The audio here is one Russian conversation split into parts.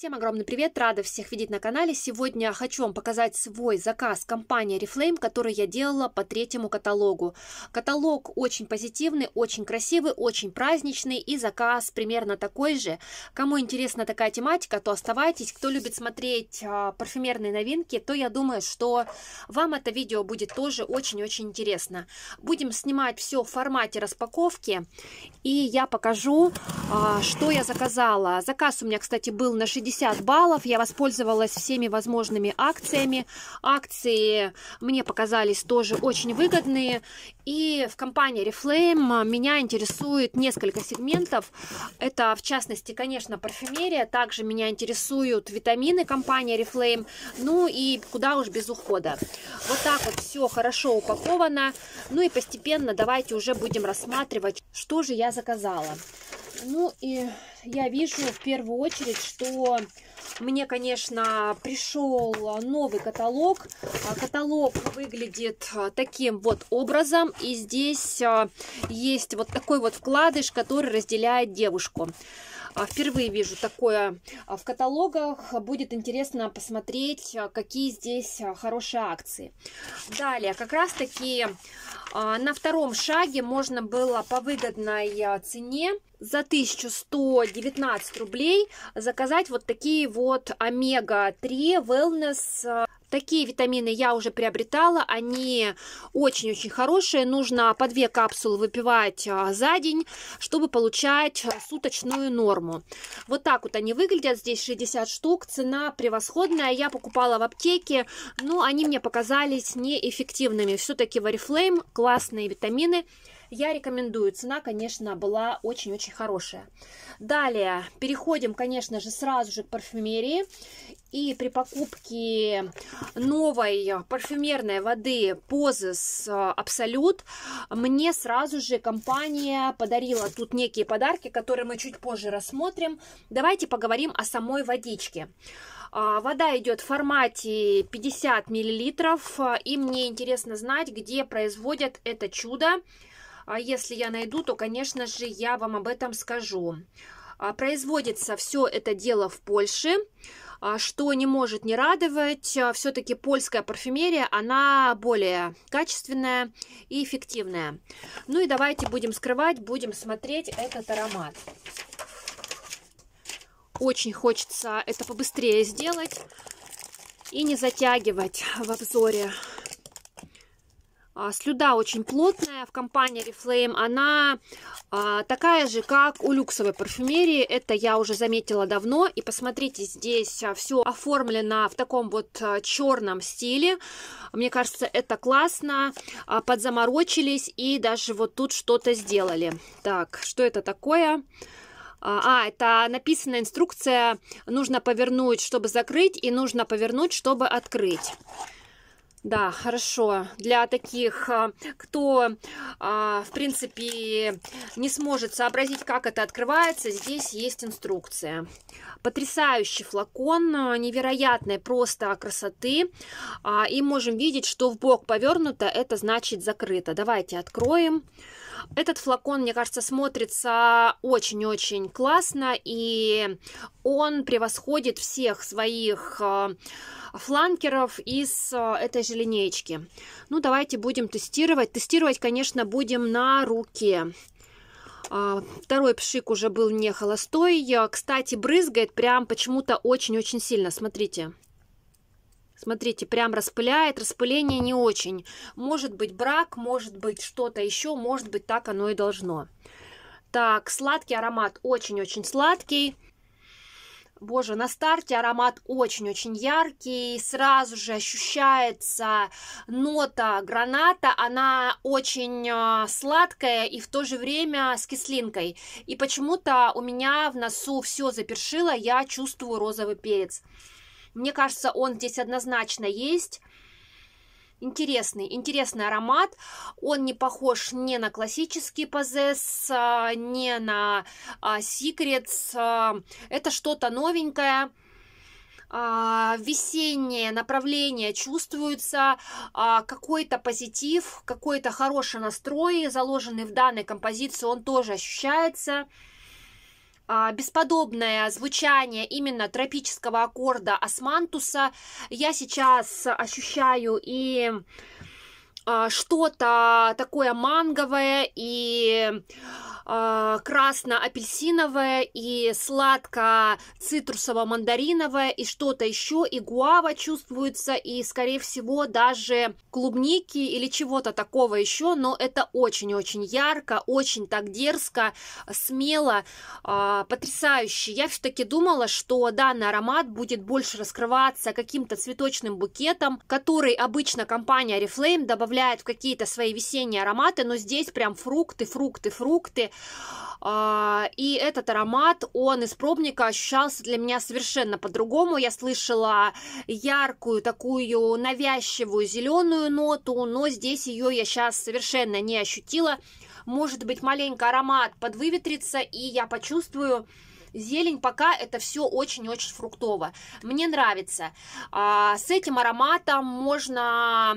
Всем огромный привет, рада всех видеть на канале. Сегодня хочу вам показать свой заказ компании Reflame, который я делала по третьему каталогу. Каталог очень позитивный, очень красивый, очень праздничный и заказ примерно такой же. Кому интересна такая тематика, то оставайтесь. Кто любит смотреть а, парфюмерные новинки, то я думаю, что вам это видео будет тоже очень-очень интересно. Будем снимать все в формате распаковки и я покажу, а, что я заказала. Заказ у меня, кстати, был на 60 50 баллов. Я воспользовалась всеми возможными акциями. Акции мне показались тоже очень выгодные. И в компании Reflame меня интересует несколько сегментов. Это, в частности, конечно, парфюмерия. Также меня интересуют витамины компании Reflame. Ну и куда уж без ухода. Вот так вот все хорошо упаковано. Ну и постепенно давайте уже будем рассматривать, что же я заказала. Ну и я вижу в первую очередь, что мне, конечно, пришел новый каталог. А каталог выглядит а, таким вот образом. И здесь а, есть вот такой вот вкладыш, который разделяет девушку. Впервые вижу такое в каталогах. Будет интересно посмотреть, какие здесь хорошие акции. Далее, как раз таки на втором шаге можно было по выгодной цене за 1119 рублей заказать вот такие вот омега-3 wellness Такие витамины я уже приобретала, они очень-очень хорошие. Нужно по две капсулы выпивать а, за день, чтобы получать суточную норму. Вот так вот они выглядят, здесь 60 штук, цена превосходная. Я покупала в аптеке, но они мне показались неэффективными. Все-таки Wariflame классные витамины. Я рекомендую. Цена, конечно, была очень-очень хорошая. Далее переходим, конечно же, сразу же к парфюмерии. И при покупке новой парфюмерной воды Позис э, Абсолют мне сразу же компания подарила тут некие подарки, которые мы чуть позже рассмотрим. Давайте поговорим о самой водичке. А, вода идет в формате 50 мл, и мне интересно знать, где производят это чудо. А если я найду, то, конечно же, я вам об этом скажу. А, производится все это дело в Польше, а, что не может не радовать. А, Все-таки польская парфюмерия, она более качественная и эффективная. Ну и давайте будем скрывать, будем смотреть этот аромат. Очень хочется это побыстрее сделать и не затягивать в обзоре а, слюда очень плотная в компании Reflame. Она а, такая же, как у люксовой парфюмерии. Это я уже заметила давно. И посмотрите, здесь а, все оформлено в таком вот а, черном стиле. Мне кажется, это классно. А, подзаморочились и даже вот тут что-то сделали. Так, что это такое? А, это написана инструкция. Нужно повернуть, чтобы закрыть, и нужно повернуть, чтобы открыть. Да, хорошо. Для таких, а, кто, а, в принципе, не сможет сообразить, как это открывается, здесь есть инструкция. Потрясающий флакон, а, невероятной просто красоты. И можем видеть, что в бок повернуто, это значит закрыто. Давайте откроем. Откроем. Этот флакон, мне кажется, смотрится очень-очень классно, и он превосходит всех своих э, фланкеров из э, этой же линейки. Ну, давайте будем тестировать. Тестировать, конечно, будем на руке. А, второй пшик уже был не холостой. Кстати, брызгает прям почему-то очень-очень сильно. Смотрите. Смотрите, прям распыляет, распыление не очень. Может быть брак, может быть что-то еще, может быть так оно и должно. Так, сладкий аромат, очень-очень сладкий. Боже, на старте аромат очень-очень яркий, сразу же ощущается нота граната, она очень а, сладкая и в то же время с кислинкой. И почему-то у меня в носу все запершило, я чувствую розовый перец. Мне кажется, он здесь однозначно есть. Интересный, интересный аромат. Он не похож ни на классический Possess, а, ни на а, Secrets. А, это что-то новенькое весеннее направление чувствуется, какой-то позитив, какой-то хороший настрой, заложенный в данной композиции, он тоже ощущается. А, бесподобное звучание именно тропического аккорда османтуса я сейчас ощущаю и а, что-то такое манговое и Э, красно-апельсиновое и сладко-цитрусово-мандариновое и что-то еще, и гуава чувствуется, и, скорее всего, даже клубники или чего-то такого еще, но это очень-очень ярко, очень так дерзко, смело, э, потрясающе. Я все-таки думала, что данный аромат будет больше раскрываться каким-то цветочным букетом, который обычно компания Reflame добавляет в какие-то свои весенние ароматы, но здесь прям фрукты, фрукты, фрукты, а, и этот аромат, он из пробника ощущался для меня совершенно по-другому. Я слышала яркую, такую навязчивую зеленую ноту, но здесь ее я сейчас совершенно не ощутила. Может быть, маленько аромат подвыветрится, и я почувствую Зелень пока это все очень-очень фруктово. Мне нравится. А, с этим ароматом можно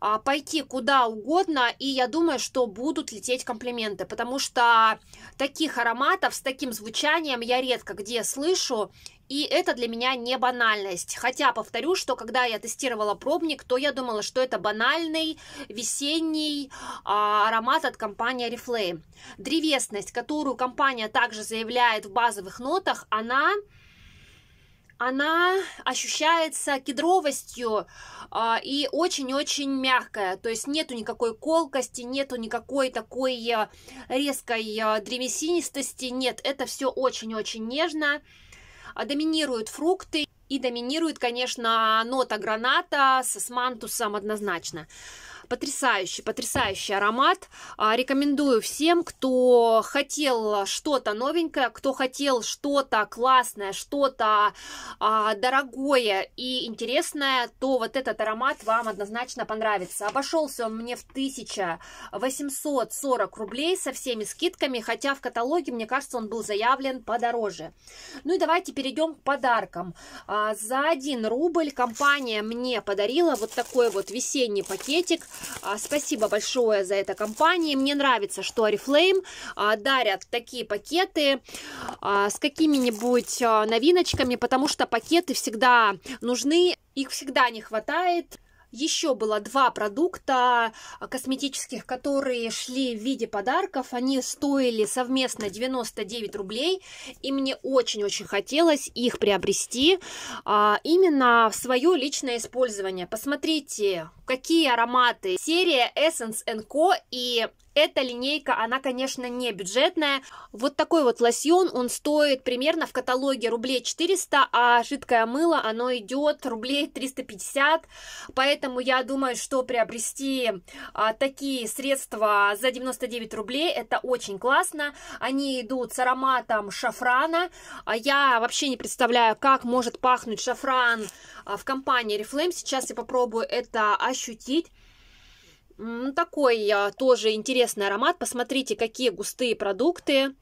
а, пойти куда угодно, и я думаю, что будут лететь комплименты, потому что таких ароматов с таким звучанием я редко где слышу, и это для меня не банальность. Хотя, повторю, что когда я тестировала пробник, то я думала, что это банальный весенний а, аромат от компании Reflame. Древесность, которую компания также заявляет в базовых нотах, она она ощущается кедровостью э, и очень-очень мягкая. То есть нету никакой колкости, нету никакой такой э, резкой э, древесинистости. Нет, это все очень-очень нежно. А доминируют фрукты и доминирует, конечно, нота граната с мантусом однозначно. Потрясающий, потрясающий аромат. А, рекомендую всем, кто хотел что-то новенькое, кто хотел что-то классное, что-то а, дорогое и интересное, то вот этот аромат вам однозначно понравится. Обошелся он мне в 1840 рублей со всеми скидками, хотя в каталоге, мне кажется, он был заявлен подороже. Ну и давайте перейдем к подаркам. А, за 1 рубль компания мне подарила вот такой вот весенний пакетик а, спасибо большое за это компании. Мне нравится, что Oriflame а, дарят такие пакеты а, с какими-нибудь новиночками, потому что пакеты всегда нужны, их всегда не хватает еще было два продукта э, косметических, которые шли в виде подарков. Они стоили совместно 99 рублей, и мне очень-очень хотелось их приобрести а, именно в свое личное использование. Посмотрите, какие ароматы. Серия Essence Co. и эта линейка, она, конечно, не бюджетная. Вот такой вот лосьон, он стоит примерно в каталоге рублей 400, а жидкое мыло, оно идет рублей 350. Поэтому я думаю, что приобрести а, такие средства за 99 рублей, это очень классно. Они идут с ароматом шафрана. а Я вообще не представляю, как может пахнуть шафран а, в компании Reflame. Сейчас я попробую это ощутить. Такой а, тоже интересный аромат. Посмотрите, какие густые продукты.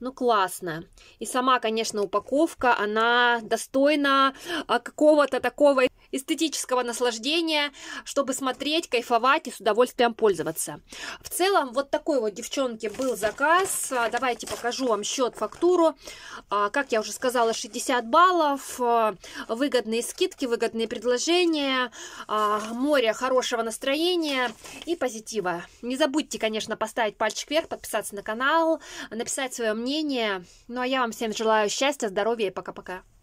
Ну, классно. И сама, конечно, упаковка, она достойна а, какого-то такого эстетического наслаждения, чтобы смотреть, кайфовать и с удовольствием пользоваться. В целом, вот такой вот, девчонки, был заказ. А, давайте покажу вам счет, фактуру. А, как я уже сказала, 60 баллов, а, выгодные скидки, выгодные предложения, море хорошего настроения и позитива. Не забудьте, конечно, поставить пальчик вверх, подписаться на канал, написать свое мнение. Ну, а я вам всем желаю счастья, здоровья и пока-пока.